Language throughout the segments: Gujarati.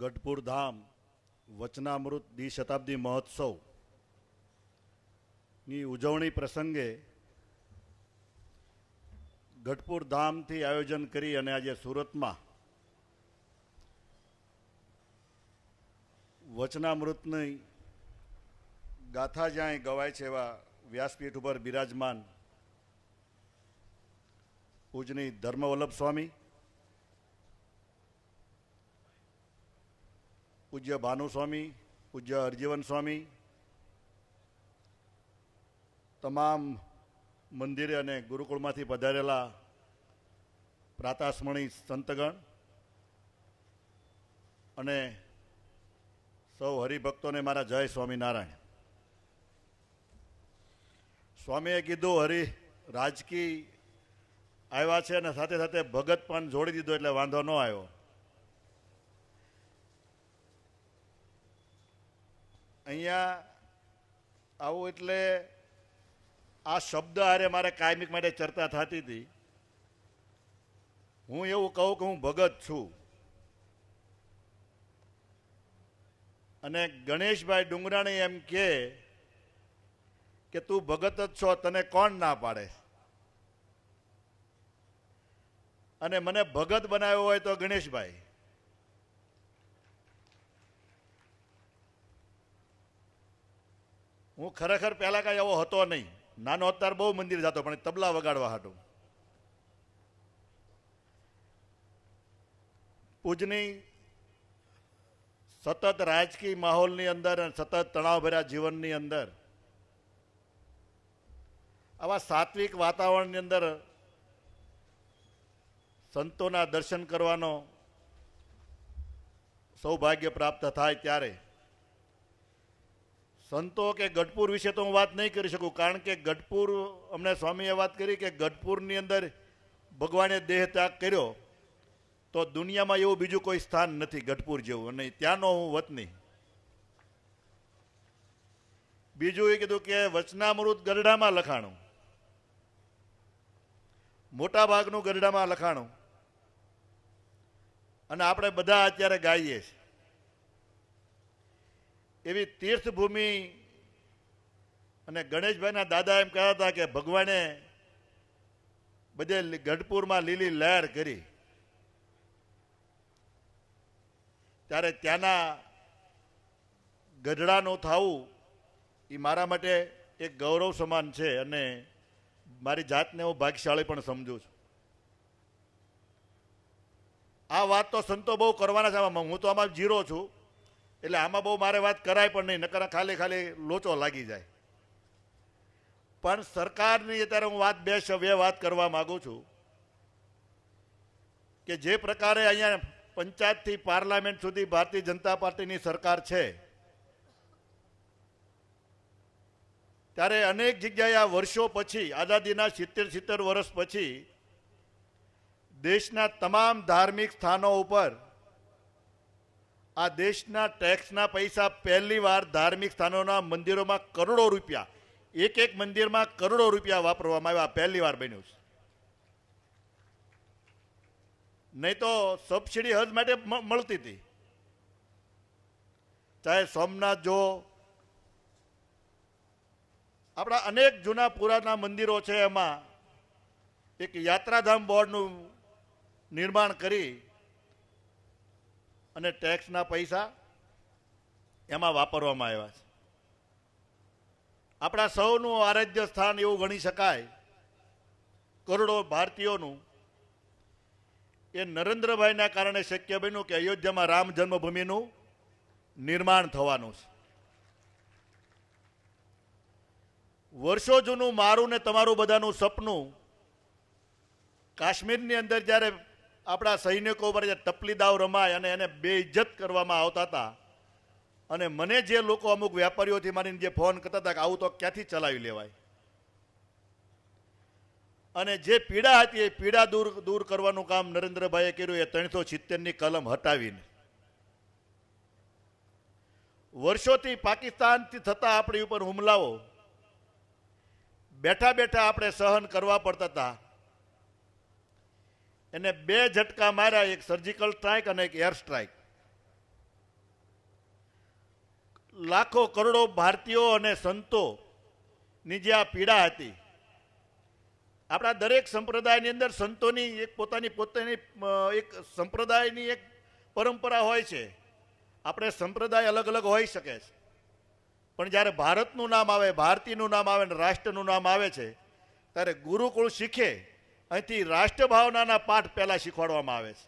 ગઢપુર ધામ વચનામૃત દ્વિશતાબ્દી મહોત્સવની ઉજવણી પ્રસંગે ગઢપુર ધામથી આયોજન કરી અને આજે સુરતમાં વચનામૃતની ગાથા જ્યાં ગવાય છે એવા વ્યાસપીઠ ઉપર બિરાજમાન પૂજની ધર્મવલ્લભ સ્વામી પૂજ્ય ભાનુસ્વામી પૂજ્ય હરજીવન સ્વામી તમામ મંદિરે અને ગુરુકુળમાંથી પધારેલા પ્રાતાસ્મરણી સંતગણ અને સૌ હરિભક્તોને મારા જય સ્વામિનારાયણ સ્વામીએ કીધું હરિ રાજકી આવ્યા છે અને સાથે સાથે ભગત પણ જોડી દીધો એટલે વાંધો ન આવ્યો અહીંયા આવું એટલે આ શબ્દ હારે મારે કાયમિક માટે ચર્ચા થતી હતી હું એવું કહું કે હું ભગત છું અને ગણેશભાઈ ડુંગરાણી એમ કે કે તું ભગત જ છો તને કોણ ના પાડે અને મને ભગત બનાવ્યો હોય તો ગણેશભાઈ હું ખરેખર પહેલાં કાંઈ એવો હતો નહીં નાનો અત્યારે બહુ મંદિર જતો પણ તબલા વગાડવા હાટું પૂજની સતત રાજકીય માહોલની અંદર અને સતત તણાવભર્યા જીવનની અંદર આવા સાત્વિક વાતાવરણની અંદર સંતોના દર્શન કરવાનો સૌભાગ્ય પ્રાપ્ત થાય ત્યારે સંતો કે ગઢપુર વિશે તો હું વાત નહીં કરી શકું કારણ કે ગઢપુર અમને સ્વામીએ વાત કરી કે ગઢપુરની અંદર ભગવાને દેહ ત્યાગ કર્યો તો દુનિયામાં એવું બીજું કોઈ સ્થાન નથી ગઢપુર જેવું અને ત્યાંનો હું વતની બીજું એ કીધું કે વચનામૃત ગરડામાં લખાણું મોટાભાગનું ભાગનું ગરડામાં લખાણું અને આપણે બધા અત્યારે ગાઈએ છીએ એવી તીર્થભૂમિ અને ગણેશભાઈના દાદા એમ કહેતા હતા કે ભગવાને બધે ગઢપુરમાં લીલી લહેર કરી ત્યારે ત્યાંના ગઢડાનું થવું એ મારા માટે એક ગૌરવ સમાન છે અને મારી જાતને હું ભાગ્યશાળી પણ સમજું છું આ વાત તો સંતો બહુ કરવાના છે હું તો આમાં જીરો છું એટલે આમાં બહુ મારે વાત કરાય પણ નહીં નકર ખાલી ખાલી લોચો લાગી જાય પણ સરકારની અત્યારે હું વાત બે શવ્ય વાત કરવા માગું છું કે જે પ્રકારે અહીંયા પંચાયતથી પાર્લામેન્ટ સુધી ભારતીય જનતા પાર્ટીની સરકાર છે ત્યારે અનેક જગ્યાએ આ વર્ષો પછી આઝાદીના સિત્તેર સિત્તેર વર્ષ પછી દેશના તમામ ધાર્મિક સ્થાનો ઉપર આ દેશના ટેક્સના પૈસા પહેલીવાર ધાર્મિક સ્થાનોના મંદિરોમાં કરોડો રૂપિયા એક એક મંદિરમાં કરોડો રૂપિયા વાપરવામાં આવ્યા પહેલીવાર બન્યું છે નહીં તો સબસિડી હજ માટે મળતી હતી ચાહે સોમનાથ જો આપણા અનેક જૂના પુરાના મંદિરો છે એમાં એક યાત્રાધામ બોર્ડનું નિર્માણ કરી અને ટેક્સના પૈસા એમાં વાપરવામાં આવ્યા છે આપણા સૌનું આરાધ્ય સ્થાન એવું ગણી શકાય કરોડો ભારતીયોનું એ નરેન્દ્રભાઈના કારણે શક્ય બન્યું કે અયોધ્યામાં રામ જન્મભૂમિનું નિર્માણ થવાનું છે વર્ષો જૂનું મારું ને તમારું બધાનું સપનું કાશ્મીરની અંદર જ્યારે આપણા સૈનિકો પર જે ટપલી દાવ રમાય અને એને બેઇજ્જત કરવામાં આવતા હતા અને મને જે લોકો અમુક વેપારીઓથી મારીને જે ફોન કરતા હતા કે આવું તો ક્યાંથી ચલાવી લેવાય અને જે પીડા હતી એ પીડા દૂર દૂર કરવાનું કામ નરેન્દ્રભાઈએ કર્યું એ ત્રણસો સિત્તેરની કલમ હટાવીને વર્ષોથી પાકિસ્તાનથી થતા આપણી ઉપર હુમલાઓ બેઠા બેઠા આપણે સહન કરવા પડતા હતા એને બે ઝટકા માર્યા એક સર્જિકલ સ્ટ્રાઇક અને એક એર સ્ટ્રાઇક લાખો કરોડો ભારતીયો અને સંતોની જે આ પીડા હતી આપણા દરેક સંપ્રદાયની અંદર સંતોની એક પોતાની પોતાની એક સંપ્રદાયની એક પરંપરા હોય છે આપણે સંપ્રદાય અલગ અલગ હોઈ શકે છે પણ જ્યારે ભારતનું નામ આવે ભારતીયનું નામ આવે ને રાષ્ટ્રનું નામ આવે છે ત્યારે ગુરુકુળ શીખે અહીંથી રાષ્ટ્રભાવનાના પાઠ પહેલાં શીખવાડવામાં આવે છે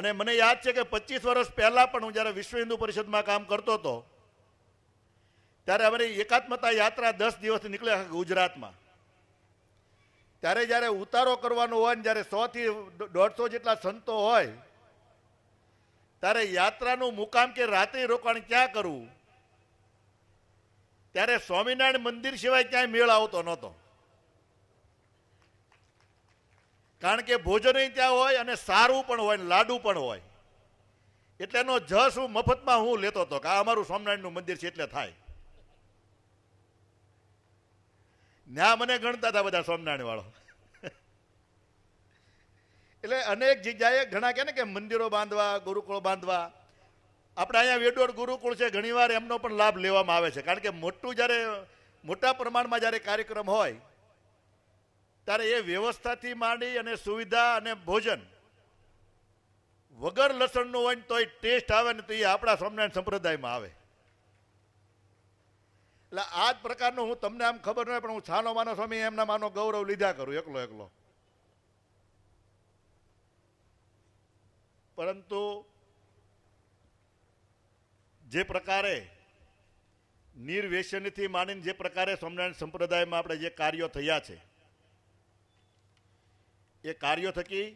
અને મને યાદ છે કે પચીસ વર્ષ પહેલાં પણ હું જ્યારે વિશ્વ હિન્દુ પરિષદમાં કામ કરતો હતો ત્યારે અમારી એકાત્મતા યાત્રા દસ દિવસથી નીકળે ગુજરાતમાં ત્યારે જ્યારે ઉતારો કરવાનો હોય ને જ્યારે સોથી દોઢસો જેટલા સંતો હોય ત્યારે યાત્રાનું મુકામ કે રાત્રિ રોકાણ ક્યાં કરવું ત્યારે સ્વામિનારાયણ મંદિર સિવાય ક્યાંય મેળ આવતો નહોતો કારણ કે ભોજન ત્યાં હોય અને સારું પણ હોય અને લાડુ પણ હોય એટલે એનો જસ હું મફતમાં હું લેતો હતો કે આ અમારું સ્વામિનારાયણનું મંદિર છે એટલે થાય ત્યાં મને ગણતા હતા બધા સ્વામિનારાયણ વાળો એટલે અનેક જગ્યાએ ઘણા કહે ને કે મંદિરો બાંધવા ગુરુકુળ બાંધવા આપણે અહીંયા વેડોળ ગુરુકુળ છે ઘણીવાર એમનો પણ લાભ લેવામાં આવે છે કારણ કે મોટું જ્યારે મોટા પ્રમાણમાં જ્યારે કાર્યક્રમ હોય ત્યારે એ વ્યવસ્થાથી માંડી અને સુવિધા અને ભોજન વગર લસણનું હોય ને તો એ ટેસ્ટ આવે ને તો એ આપણા સ્વામિનારાયણ સંપ્રદાયમાં આવે એટલે આ જ પ્રકારનું હું તમને આમ ખબર નહીં પણ હું છાનો માનો સ્વામી એમના માનો ગૌરવ લીધા કરું એકલો એકલો પરંતુ જે પ્રકારે નિર્વેશનથી માંડીને જે પ્રકારે સ્વામિનારાયણ સંપ્રદાયમાં આપણે જે કાર્યો થયા છે એ કાર્યો થકી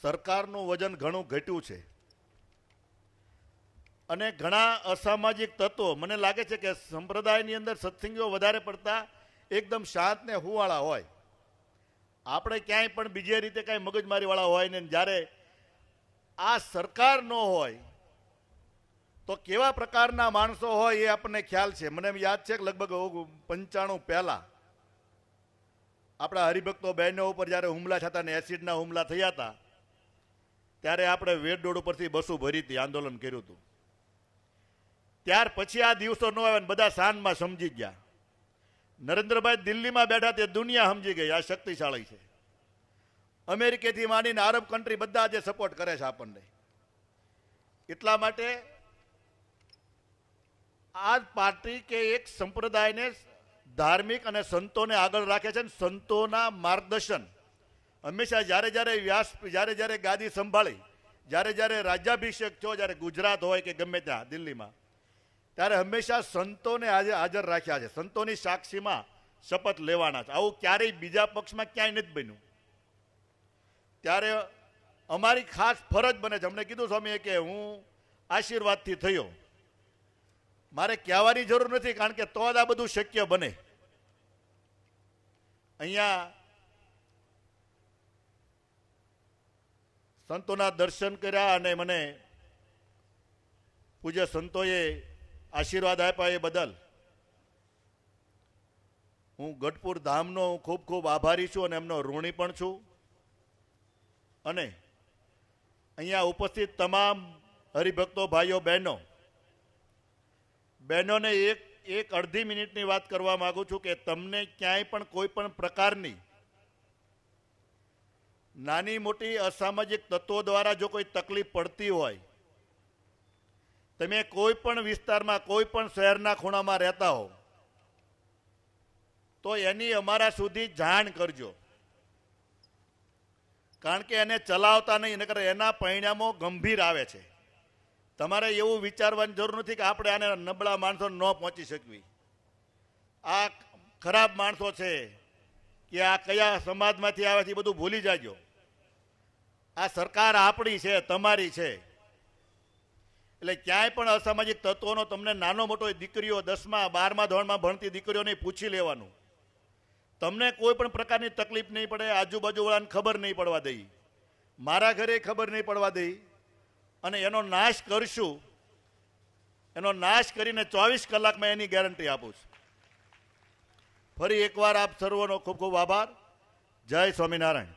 સરકારનું વજન ઘણું ઘટ્યું છે અને ઘણા અસામાજિક તત્વો મને લાગે છે કે સંપ્રદાયની અંદર સત્સંગીઓ વધારે પડતા એકદમ શાંત ને હુવાળા હોય આપણે ક્યાંય પણ બીજી રીતે કાંઈ મગજમારીવાળા હોય ને જ્યારે આ સરકાર ન હોય તો કેવા પ્રકારના માણસો હોય એ આપણને ખ્યાલ છે મને એમ યાદ છે કે લગભગ પંચાણું પહેલાં આપણા હરિભક્તો બહેનો ઉપર જ્યારે હુમલા થતા ને એસિડના હુમલા થયા હતા ત્યારે આપણે વેડડોડ ઉપરથી બસો ભરી હતી આંદોલન કર્યું હતું ત્યાર પછી આ દિવસો ન આવે બધા શાનમાં સમજી ગયા નરેન્દ્રભાઈ દિલ્હીમાં બેઠા તે દુનિયા સમજી ગઈ આ શક્તિશાળી છે અમેરિકેથી માંડીને આરબ કન્ટ્રી બધા જે સપોર્ટ કરે છે આપણને એટલા માટે આ પાર્ટી કે એક સંપ્રદાયને ધાર્મિક અને સંતોને આગળ રાખે છે અને સંતોના માર્ગદર્શન હંમેશા જ્યારે જ્યારે વ્યાસ જ્યારે જ્યારે ગાદી સંભાળી જ્યારે જ્યારે રાજ્યાભિષેક થયો જ્યારે ગુજરાત હોય કે ગમે ત્યાં દિલ્હીમાં ત્યારે હંમેશા સંતોને આજે હાજર રાખ્યા છે સંતોની સાક્ષીમાં શપથ લેવાના છે આવું ક્યારેય બીજા પક્ષમાં ક્યાંય નથી બન્યું ત્યારે અમારી ખાસ ફરજ બને છે અમને કીધું સ્વામીએ કે હું આશીર્વાદથી થયો મારે કહેવાની જરૂર નથી કારણ કે તો જ આ બધું શક્ય બને અહીંયા સંતોના દર્શન કર્યા અને મને પૂજ્ય સંતોએ આશીર્વાદ આપ્યા એ બદલ હું ગઢપુર ધામનો ખૂબ ખૂબ આભારી છું અને એમનો ઋણી પણ છું અને અહીંયા ઉપસ્થિત તમામ હરિભક્તો ભાઈઓ બહેનો બહેનોને એક એક અડધી મિનિટની વાત કરવા માંગુ છું કે તમને ક્યાંય પણ કોઈ પણ પ્રકારની નાની મોટી અસામાજિક તત્વો દ્વારા જો કોઈ તકલીફ પડતી હોય તમે કોઈ પણ વિસ્તારમાં કોઈ પણ શહેરના ખૂણામાં રહેતા હો તો એની અમારા સુધી જાણ કરજો કારણ કે એને ચલાવતા નહીં નકર એના પરિણામો ગંભીર આવે છે તમારે એવું વિચારવાની જરૂર નથી કે આપણે આને નબળા માણસો ન પહોંચી શકવી આ ખરાબ માણસો છે કે આ કયા સમાજમાંથી આવે છે એ બધું ભૂલી જાજો આ સરકાર આપણી છે તમારી છે એટલે ક્યાંય પણ અસામાજિક તત્વોનો તમને નાનો મોટો દીકરીઓ દસમા બારમા ધોરણમાં ભણતી દીકરીઓને પૂછી લેવાનું તમને કોઈ પણ પ્રકારની તકલીફ નહીં પડે આજુબાજુવાળાને ખબર નહીં પડવા દઈ મારા ઘરે ખબર નહીં પડવા દઈ અને એનો નાશ કરશું એનો નાશ કરીને ચોવીસ કલાકમાં એની ગેરંટી આપું છું ફરી એકવાર આપ સર્વનો ખૂબ ખૂબ આભાર જય સ્વામિનારાયણ